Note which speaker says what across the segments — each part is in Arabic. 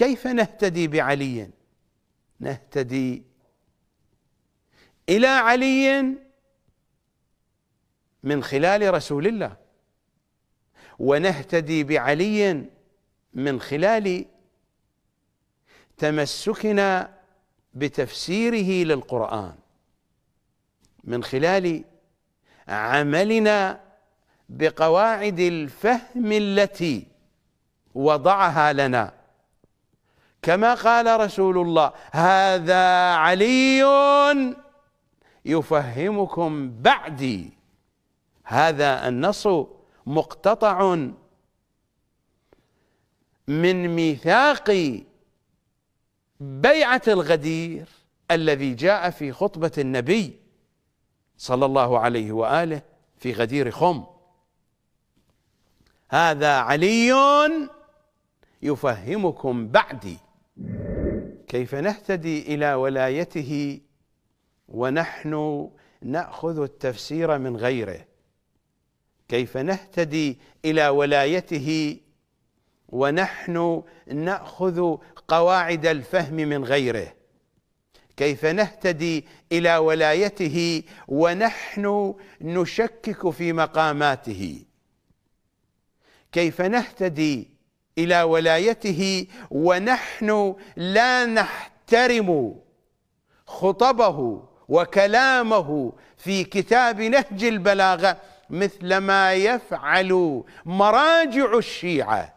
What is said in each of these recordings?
Speaker 1: كيف نهتدي بعلي نهتدي الى علي من خلال رسول الله ونهتدي بعلي من خلال تمسكنا بتفسيره للقران من خلال عملنا بقواعد الفهم التي وضعها لنا كما قال رسول الله هذا علي يفهمكم بعدي هذا النص مقتطع من ميثاق بيعة الغدير الذي جاء في خطبة النبي صلى الله عليه وآله في غدير خم هذا علي يفهمكم بعدي كيف نهتدي الى ولايته ونحن ناخذ التفسير من غيره كيف نهتدي الى ولايته ونحن ناخذ قواعد الفهم من غيره كيف نهتدي الى ولايته ونحن نشكك في مقاماته كيف نهتدي الى ولايته ونحن لا نحترم خطبه وكلامه في كتاب نهج البلاغه مثل ما يفعل مراجع الشيعه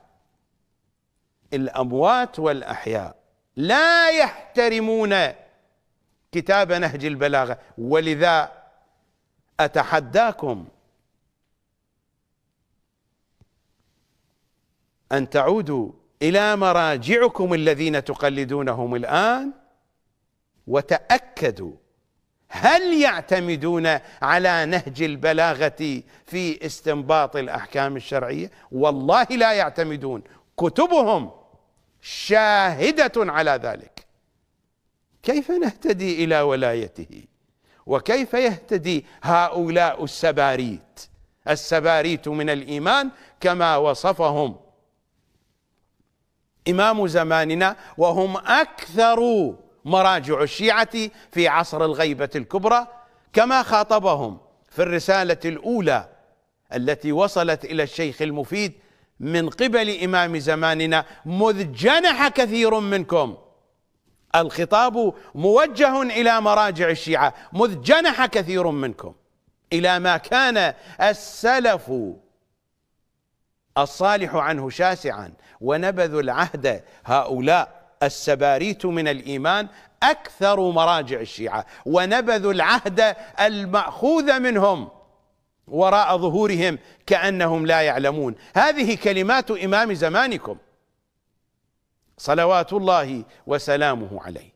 Speaker 1: الاموات والاحياء لا يحترمون كتاب نهج البلاغه ولذا اتحداكم أن تعودوا إلى مراجعكم الذين تقلدونهم الآن وتأكدوا هل يعتمدون على نهج البلاغة في استنباط الأحكام الشرعية والله لا يعتمدون كتبهم شاهدة على ذلك كيف نهتدي إلى ولايته وكيف يهتدي هؤلاء السباريت السباريت من الإيمان كما وصفهم إمام زماننا وهم أكثر مراجع الشيعة في عصر الغيبة الكبرى كما خاطبهم في الرسالة الأولى التي وصلت إلى الشيخ المفيد من قبل إمام زماننا مذ جنح كثير منكم الخطاب موجه إلى مراجع الشيعة مذ جنح كثير منكم إلى ما كان السلف الصالح عنه شاسعا ونبذ العهد هؤلاء السباريت من الإيمان أكثر مراجع الشيعة ونبذوا العهد المأخوذ منهم وراء ظهورهم كأنهم لا يعلمون هذه كلمات إمام زمانكم صلوات الله وسلامه عليه